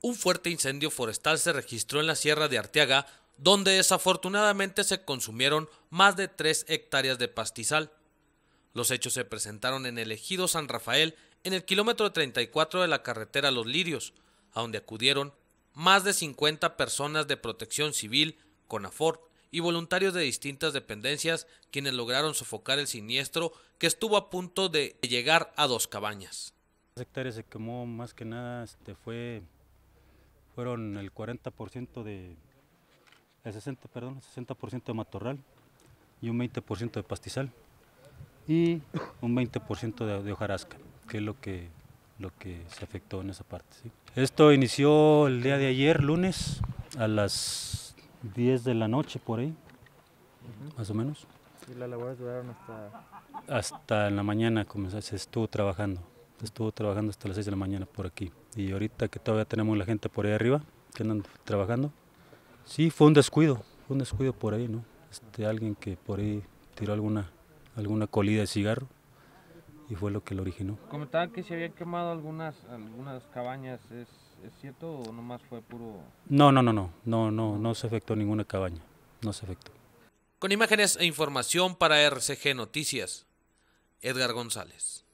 un fuerte incendio forestal se registró en la Sierra de Arteaga, donde desafortunadamente se consumieron más de 3 hectáreas de pastizal. Los hechos se presentaron en el ejido San Rafael, en el kilómetro 34 de la carretera Los Lirios, a donde acudieron más de 50 personas de protección civil, CONAFOR y voluntarios de distintas dependencias quienes lograron sofocar el siniestro que estuvo a punto de llegar a dos cabañas. hectáreas se quemó más que nada, este, fue fueron el 40% de, el 60, perdón, el de matorral y un 20% de pastizal y un 20% de, de, hojarasca, que es lo que, lo que se afectó en esa parte. Esto inició el día de ayer, lunes, a las 10 de la noche por ahí, más o menos. ¿Y las duraron hasta...? Hasta en la mañana como se estuvo trabajando estuvo trabajando hasta las 6 de la mañana por aquí. Y ahorita que todavía tenemos la gente por ahí arriba, que andan trabajando, sí, fue un descuido, fue un descuido por ahí, ¿no? Este, alguien que por ahí tiró alguna, alguna colida de cigarro y fue lo que lo originó. Comentaban que se habían quemado algunas, algunas cabañas, ¿Es, ¿es, cierto o nomás fue puro...? No, no, no, no, no, no, no se afectó ninguna cabaña, no se afectó. Con imágenes e información para RCG Noticias, Edgar González.